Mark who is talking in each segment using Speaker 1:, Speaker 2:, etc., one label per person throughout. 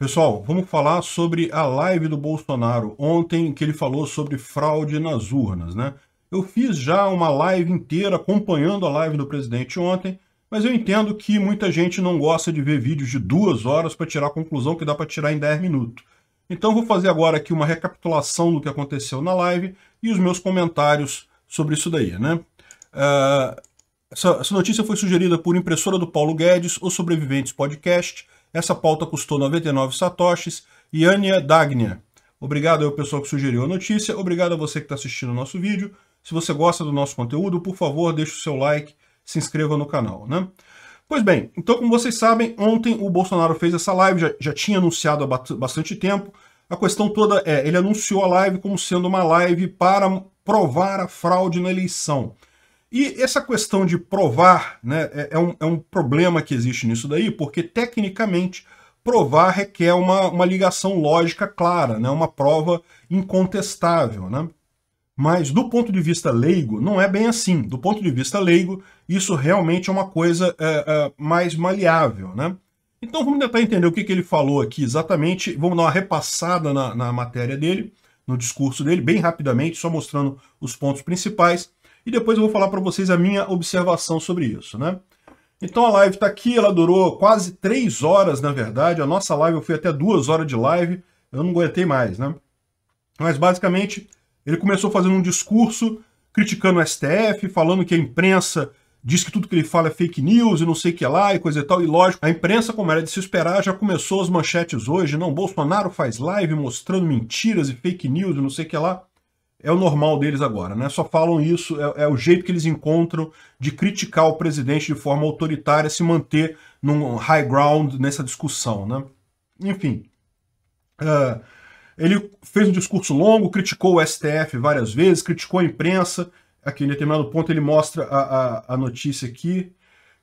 Speaker 1: Pessoal, vamos falar sobre a live do Bolsonaro ontem que ele falou sobre fraude nas urnas, né? Eu fiz já uma live inteira acompanhando a live do presidente ontem, mas eu entendo que muita gente não gosta de ver vídeos de duas horas para tirar a conclusão que dá para tirar em 10 minutos. Então vou fazer agora aqui uma recapitulação do que aconteceu na live e os meus comentários sobre isso daí, né? Uh, essa, essa notícia foi sugerida por impressora do Paulo Guedes, o Sobreviventes Podcast, essa pauta custou 99 satoshis. Yania Dagnia. Obrigado ao pessoal que sugeriu a notícia. Obrigado a você que está assistindo o nosso vídeo. Se você gosta do nosso conteúdo, por favor, deixe o seu like, se inscreva no canal, né? Pois bem, então como vocês sabem, ontem o Bolsonaro fez essa live, já, já tinha anunciado há bastante tempo. A questão toda é, ele anunciou a live como sendo uma live para provar a fraude na eleição. E essa questão de provar né, é, é, um, é um problema que existe nisso daí, porque tecnicamente provar requer uma, uma ligação lógica clara, né, uma prova incontestável. Né? Mas do ponto de vista leigo, não é bem assim. Do ponto de vista leigo, isso realmente é uma coisa é, é, mais maleável. Né? Então vamos tentar entender o que, que ele falou aqui exatamente, vamos dar uma repassada na, na matéria dele, no discurso dele, bem rapidamente, só mostrando os pontos principais e depois eu vou falar para vocês a minha observação sobre isso, né? Então a live está aqui, ela durou quase três horas, na verdade. A nossa live, eu fui até duas horas de live, eu não aguentei mais, né? Mas basicamente, ele começou fazendo um discurso criticando o STF, falando que a imprensa diz que tudo que ele fala é fake news e não sei o que lá e coisa e tal. E lógico, a imprensa, como era de se esperar, já começou as manchetes hoje. Não, Bolsonaro faz live mostrando mentiras e fake news e não sei o que lá é o normal deles agora, né? Só falam isso, é, é, o jeito que eles encontram de criticar o presidente de forma autoritária, se manter num high ground nessa discussão, né? Enfim. Uh, ele fez um discurso longo, criticou o STF várias vezes, criticou a imprensa. Aqui, em determinado ponto, ele mostra a, a, a notícia aqui,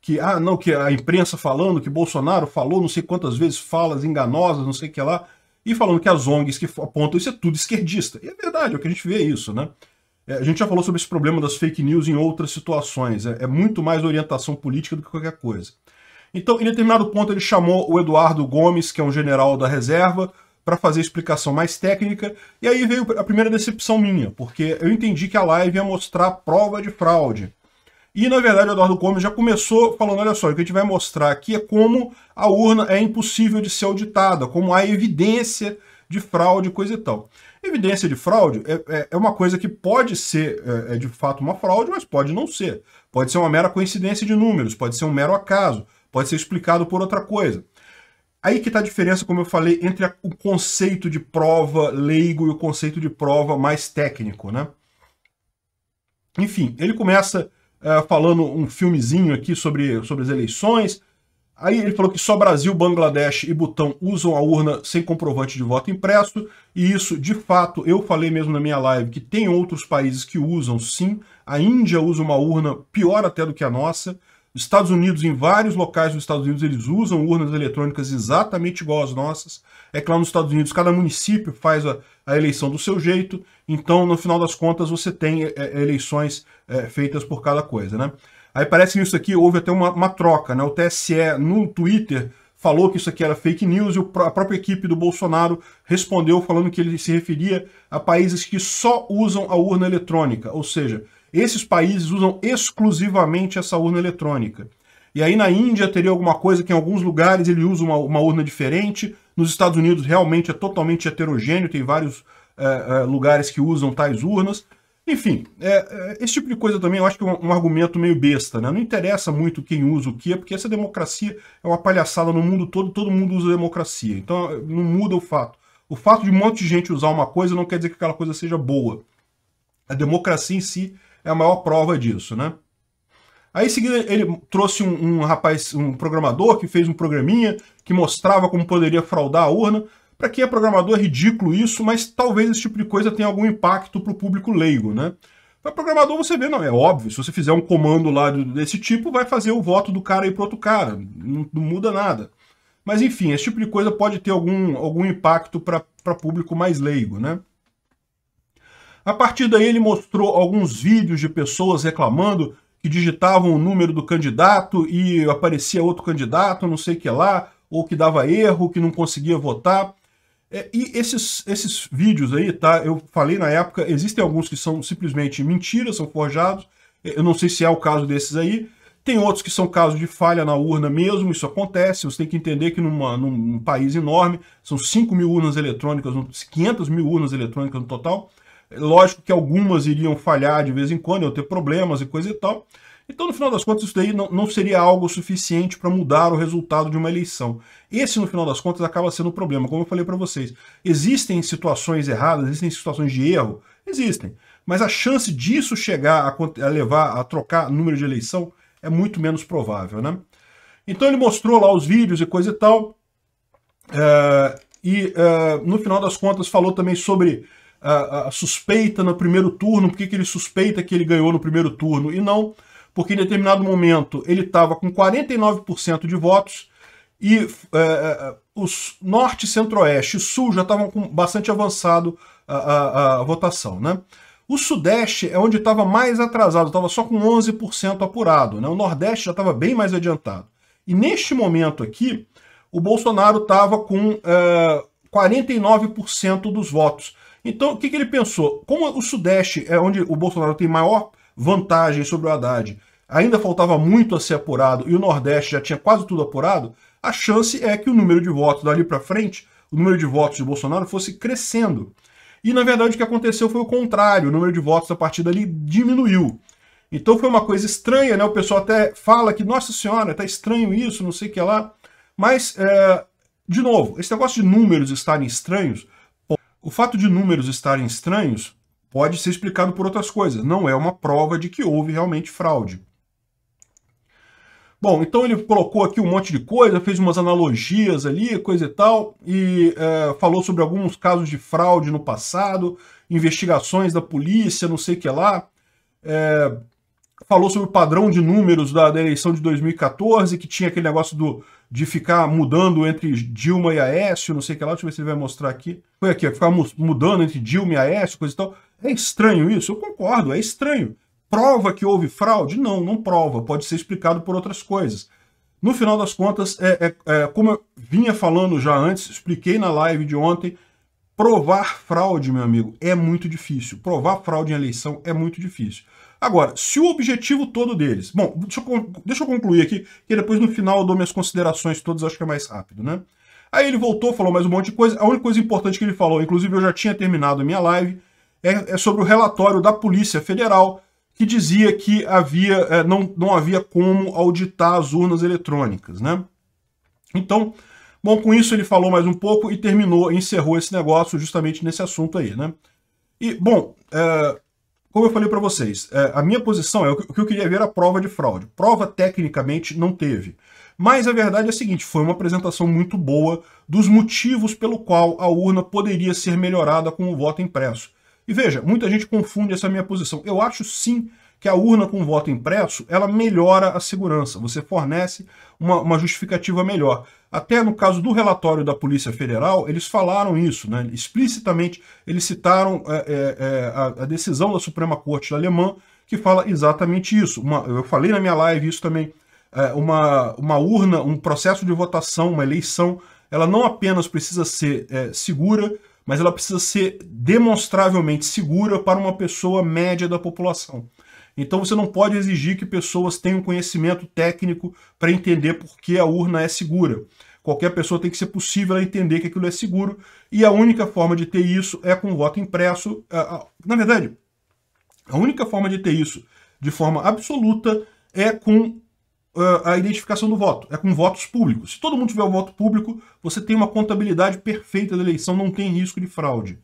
Speaker 1: que, ah, não, que a imprensa falando, que Bolsonaro falou não sei quantas vezes falas enganosas, não sei o que lá e falando que as ONGs que apontam isso é tudo esquerdista. E é verdade, é o que a gente vê isso, né? É, a gente já falou sobre esse problema das fake news em outras situações. É, é muito mais orientação política do que qualquer coisa. Então, em determinado ponto, ele chamou o Eduardo Gomes, que é um general da reserva, para fazer a explicação mais técnica. E aí veio a primeira decepção minha, porque eu entendi que a live ia mostrar prova de fraude. E, na verdade, o Eduardo Gomes já começou falando, olha só, o que a gente vai mostrar aqui é como a urna é impossível de ser auditada, como há evidência de fraude, coisa e tal. Evidência de fraude é, é, é uma coisa que pode ser, é, é de fato, uma fraude, mas pode não ser. Pode ser uma mera coincidência de números, pode ser um mero acaso, pode ser explicado por outra coisa. Aí que está a diferença, como eu falei, entre a, o conceito de prova leigo e o conceito de prova mais técnico, né? Enfim, ele começa é, falando um filmezinho aqui sobre, sobre as eleições. Aí ele falou que só Brasil, Bangladesh e Butão usam a urna sem comprovante de voto impresso, e isso, de fato, eu falei mesmo na minha live que tem outros países que usam sim. A Índia usa uma urna pior até do que a nossa. Estados Unidos, em vários locais dos Estados Unidos, eles usam urnas eletrônicas exatamente igual às nossas. É que lá nos Estados Unidos, cada município faz a, a eleição do seu jeito, então, no final das contas, você tem é, é eleições é, feitas por cada coisa, né? Aí parece que isso aqui houve até uma, uma, troca, né? O TSE, no Twitter, falou que isso aqui era fake news e a própria equipe do Bolsonaro respondeu falando que ele se referia a países que só usam a urna eletrônica, ou seja, esses países usam exclusivamente essa urna eletrônica. E aí na Índia teria alguma coisa que em alguns lugares ele usa uma, uma urna diferente. Nos Estados Unidos realmente é totalmente heterogêneo, tem vários é, é, lugares que usam tais urnas. Enfim, é, é esse tipo de coisa também eu acho que é um, um, argumento meio besta, né? Não interessa muito quem usa o que, porque essa democracia é uma palhaçada no mundo todo, todo mundo usa democracia. Então é, não muda o fato. O fato de um monte de gente usar uma coisa não quer dizer que aquela coisa seja boa. A democracia em si é a maior prova disso, né? Aí em seguida ele trouxe um, um rapaz, um programador que fez um programinha que mostrava como poderia fraudar a urna. Para quem é programador é ridículo isso, mas talvez esse tipo de coisa tenha algum impacto para o público leigo, né? Para programador você vê, não, é óbvio, se você fizer um comando lá desse tipo, vai fazer o voto do cara ir para outro cara, não, não, muda nada. Mas enfim, esse tipo de coisa pode ter algum, algum impacto para público mais leigo, né? A partir daí, ele mostrou alguns vídeos de pessoas reclamando que digitavam o número do candidato e aparecia outro candidato, não sei o que lá, ou que dava erro, que não conseguia votar. É, e esses, esses vídeos aí, tá? Eu falei na época, existem alguns que são simplesmente mentiras, são forjados. É, eu não sei se é o caso desses aí. Tem outros que são casos de falha na urna mesmo, isso acontece. Você tem que entender que numa, num, num país enorme, são 5 mil urnas eletrônicas, 500 mil urnas eletrônicas no total. Lógico que algumas iriam falhar de vez em quando, iam ter problemas e coisa e tal. Então, no final das contas, isso daí não, não seria algo suficiente para mudar o resultado de uma eleição. Esse, no final das contas, acaba sendo o um problema. Como eu falei para vocês, existem situações erradas, existem situações de erro, existem. Mas a chance disso chegar a, a levar a trocar número de eleição é muito menos provável, né? Então ele mostrou lá os vídeos e coisa e tal. Uh, e uh, no final das contas falou também sobre a, a suspeita no primeiro turno, por que, ele suspeita que ele ganhou no primeiro turno e não, porque em determinado momento ele estava com 49% de votos e é, é, é, os norte, centro-oeste e sul já estavam com bastante avançado a, a, a, votação, né? O Sudeste é onde estava mais atrasado, estava só com 11% apurado. Né? O Nordeste já estava bem mais adiantado. E neste momento aqui, o Bolsonaro estava com uh, 49% dos votos. Então, o que, que ele pensou? Como o Sudeste é onde o Bolsonaro tem maior vantagem sobre o Haddad, ainda faltava muito a ser apurado e o Nordeste já tinha quase tudo apurado, a chance é que o número de votos dali para frente, o número de votos de Bolsonaro fosse crescendo. E na verdade o que aconteceu foi o contrário, o número de votos a partir dali diminuiu. Então foi uma coisa estranha, né? O pessoal até fala que, nossa senhora, tá estranho isso, não sei o que lá. Mas, é... de novo, esse negócio de números estarem estranhos o fato de números estarem estranhos pode ser explicado por outras coisas, não é uma prova de que houve realmente fraude. Bom, então ele colocou aqui um monte de coisa, fez umas analogias ali, coisa e tal, e é, falou sobre alguns casos de fraude no passado, investigações da polícia, não sei o que lá. É, falou sobre o padrão de números da, da, eleição de 2014, que tinha aquele negócio do, de ficar mudando entre Dilma e Aécio, não sei o que lá, deixa eu ver se ele vai mostrar aqui. Foi aqui, ficar mudando entre Dilma e Aécio, coisa e tal. É estranho isso? Eu concordo, é estranho. Prova que houve fraude? Não, não prova. Pode ser explicado por outras coisas. No final das contas, é, é, é como eu vinha falando já antes, expliquei na live de ontem, Provar fraude, meu amigo, é muito difícil. Provar fraude em eleição é muito difícil. Agora, se o objetivo todo deles. Bom, deixa eu, deixa eu concluir aqui, que depois no final eu dou minhas considerações todas, acho que é mais rápido, né? Aí ele voltou, falou mais um monte de coisa. A única coisa importante que ele falou, inclusive eu já tinha terminado a minha live, é, é sobre o relatório da Polícia Federal que dizia que havia, é, não, não havia como auditar as urnas eletrônicas, né? Então, Bom, com isso ele falou mais um pouco e terminou, encerrou esse negócio justamente nesse assunto aí, né? E, bom, é, como eu falei para vocês, é, a minha posição é o que eu queria ver a prova de fraude. Prova tecnicamente não teve. Mas a verdade é a seguinte, foi uma apresentação muito boa dos motivos pelo qual a urna poderia ser melhorada com o voto impresso. E veja, muita gente confunde essa minha posição. Eu acho sim que a urna com voto impresso, ela melhora a segurança, você fornece uma, uma justificativa melhor. Até no caso do relatório da Polícia Federal, eles falaram isso, né? explicitamente, eles citaram é, é, é, a, a, decisão da Suprema Corte Alemã, que fala exatamente isso. Uma, eu falei na minha live isso também, é, uma, uma urna, um processo de votação, uma eleição, ela não apenas precisa ser é, segura, mas ela precisa ser demonstravelmente segura para uma pessoa média da população. Então você não pode exigir que pessoas tenham conhecimento técnico para entender por que a urna é segura. Qualquer pessoa tem que ser possível entender que aquilo é seguro, e a única forma de ter isso é com voto impresso. Na verdade, a única forma de ter isso de forma absoluta é com a identificação do voto, é com votos públicos. Se todo mundo tiver o voto público, você tem uma contabilidade perfeita da eleição, não tem risco de fraude.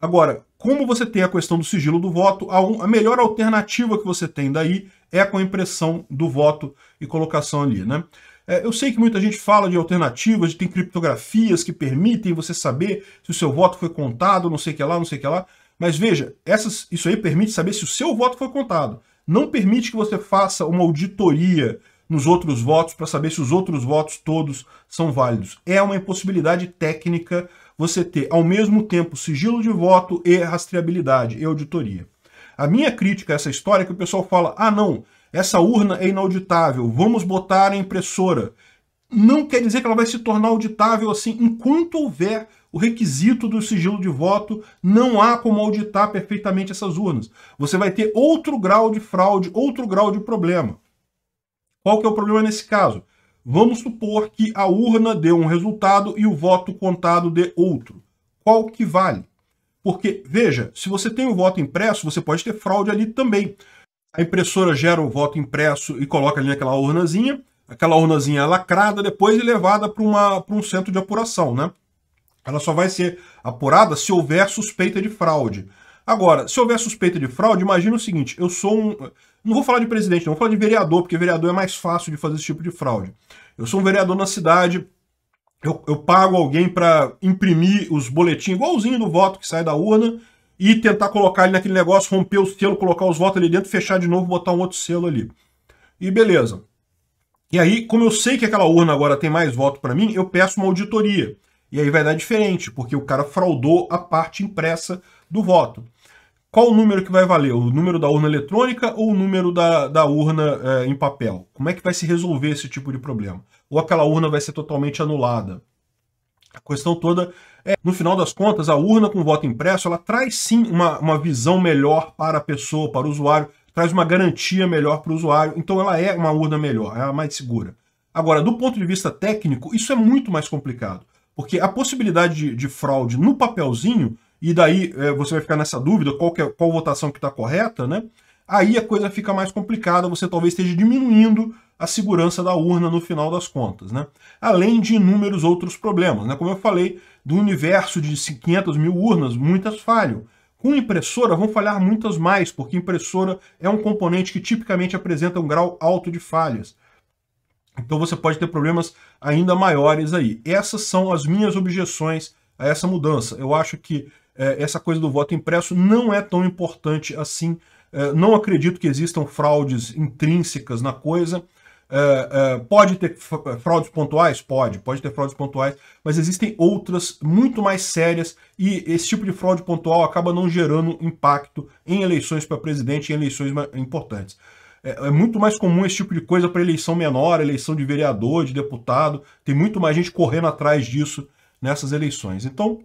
Speaker 1: Agora, como você tem a questão do sigilo do voto, a, melhor alternativa que você tem daí é com a impressão do voto e colocação ali, né? É, eu sei que muita gente fala de alternativas, de tem criptografias que permitem você saber se o seu voto foi contado, não sei o que lá, não sei o que lá. Mas veja, essas, isso aí permite saber se o seu voto foi contado. Não permite que você faça uma auditoria nos outros votos para saber se os outros votos todos são válidos. É uma impossibilidade técnica você ter ao mesmo tempo sigilo de voto e rastreabilidade e auditoria. A minha crítica a essa história é que o pessoal fala: ah, não, essa urna é inauditável, vamos botar a impressora. Não quer dizer que ela vai se tornar auditável assim enquanto houver o requisito do sigilo de voto, não há como auditar perfeitamente essas urnas. Você vai ter outro grau de fraude, outro grau de problema. Qual que é o problema nesse caso? Vamos supor que a urna deu um resultado e o voto contado dê outro. Qual que vale? Porque, veja, se você tem o voto impresso, você pode ter fraude ali também. A impressora gera o voto impresso e coloca ali naquela urnazinha, aquela urnazinha é lacrada, depois é levada para um centro de apuração, né? Ela só vai ser apurada se houver suspeita de fraude. Agora, se houver suspeita de fraude, imagina o seguinte, eu sou um... Não vou falar de presidente, não vou falar de vereador, porque vereador é mais fácil de fazer esse tipo de fraude. Eu sou um vereador na cidade, eu, eu pago alguém para imprimir os boletins igualzinho do voto que sai da urna e tentar colocar ele naquele negócio, romper o selo, colocar os votos ali dentro, fechar de novo, botar um outro selo ali. E beleza. E aí, como eu sei que aquela urna agora tem mais voto para mim, eu peço uma auditoria. E aí vai dar diferente, porque o cara fraudou a parte impressa do voto qual o número que vai valer? O número da urna eletrônica ou o número da, da urna é, em papel? Como é que vai se resolver esse tipo de problema? Ou aquela urna vai ser totalmente anulada? A questão toda é, no final das contas, a urna com voto impresso, ela traz sim uma, uma visão melhor para a pessoa, para o usuário, traz uma garantia melhor para o usuário, então ela é uma urna melhor, é a mais segura. Agora, do ponto de vista técnico, isso é muito mais complicado, porque a possibilidade de, de fraude no papelzinho e daí é, você vai ficar nessa dúvida qual, é, qual votação que está correta, né? Aí a coisa fica mais complicada, você talvez esteja diminuindo a segurança da urna no final das contas, né? Além de inúmeros outros problemas, né? Como eu falei, do universo de 500 mil urnas, muitas falham. Com impressora vão falhar muitas mais, porque impressora é um componente que tipicamente apresenta um grau alto de falhas. Então você pode ter problemas ainda maiores aí. Essas são as minhas objeções a essa mudança. Eu acho que é, essa coisa do voto impresso não é tão importante assim. É, não acredito que existam fraudes intrínsecas na coisa. É, pode ter fraudes pontuais? Pode, pode ter fraudes pontuais, mas existem outras muito mais sérias e esse tipo de fraude pontual acaba não gerando impacto em eleições para presidente, em eleições importantes. É, muito mais comum esse tipo de coisa para eleição menor, eleição de vereador, de deputado. Tem muito mais gente correndo atrás disso nessas eleições. Então,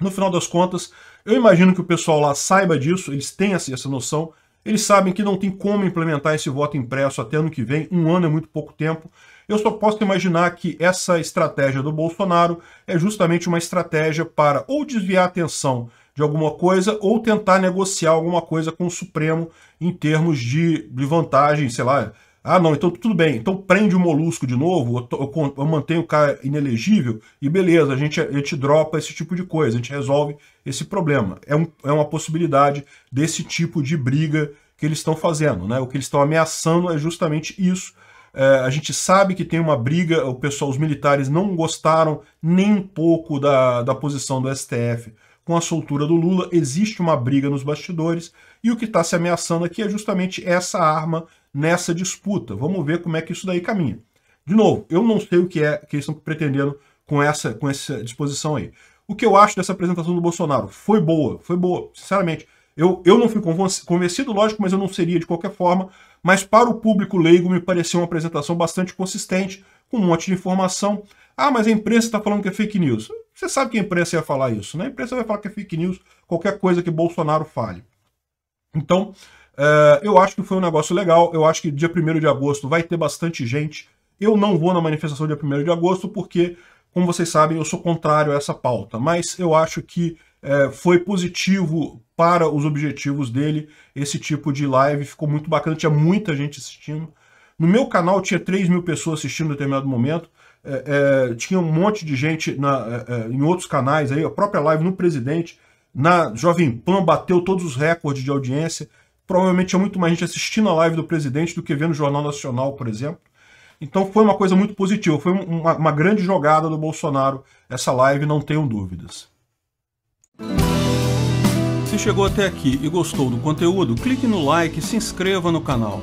Speaker 1: no final das contas, eu imagino que o pessoal lá saiba disso, eles têm essa noção, eles sabem que não tem como implementar esse voto impresso até ano que vem, um ano é muito pouco tempo. Eu só posso imaginar que essa estratégia do Bolsonaro é justamente uma estratégia para ou desviar a atenção de alguma coisa ou tentar negociar alguma coisa com o Supremo em termos de, de vantagem, sei lá, ah, não, então tudo bem. Então prende o molusco de novo, eu, eu, eu mantenho o cara inelegível e beleza, a gente, a gente dropa esse tipo de coisa, a gente resolve esse problema. É, um, é uma possibilidade desse tipo de briga que eles estão fazendo. Né? O que eles estão ameaçando é justamente isso. É, a gente sabe que tem uma briga, o pessoal, os militares não gostaram nem um pouco da, da posição do STF com a soltura do Lula. Existe uma briga nos bastidores e o que está se ameaçando aqui é justamente essa arma nessa disputa. Vamos ver como é que isso daí caminha. De novo, eu não sei o que é que eles estão pretendendo com essa, com essa disposição aí. O que eu acho dessa apresentação do Bolsonaro? Foi boa, foi boa, sinceramente. Eu, eu não fui convencido, lógico, mas eu não seria de qualquer forma. Mas para o público leigo me pareceu uma apresentação bastante consistente, com um monte de informação. Ah, mas a imprensa está falando que é fake news. Você sabe que a imprensa ia falar isso, né? A imprensa vai falar que é fake news, qualquer coisa que Bolsonaro fale. Então, é, eu acho que foi um negócio legal. Eu acho que dia 1 de agosto vai ter bastante gente. Eu não vou na manifestação dia 1 de agosto porque, como vocês sabem, eu sou contrário a essa pauta. Mas eu acho que é, foi positivo para os objetivos dele. Esse tipo de live ficou muito bacana. Tinha muita gente assistindo. No meu canal tinha 3 mil pessoas assistindo em determinado momento. É, é, tinha um monte de gente na, é, é, em outros canais aí, a própria live no Presidente, na Jovem Pan bateu todos os recordes de audiência. Provavelmente tinha muito mais gente assistindo a live do presidente do que vendo o Jornal Nacional, por exemplo. Então foi uma coisa muito positiva, foi uma, uma grande jogada do Bolsonaro essa live, não tenham dúvidas. Se chegou até aqui e gostou do conteúdo, clique no like e se inscreva no canal.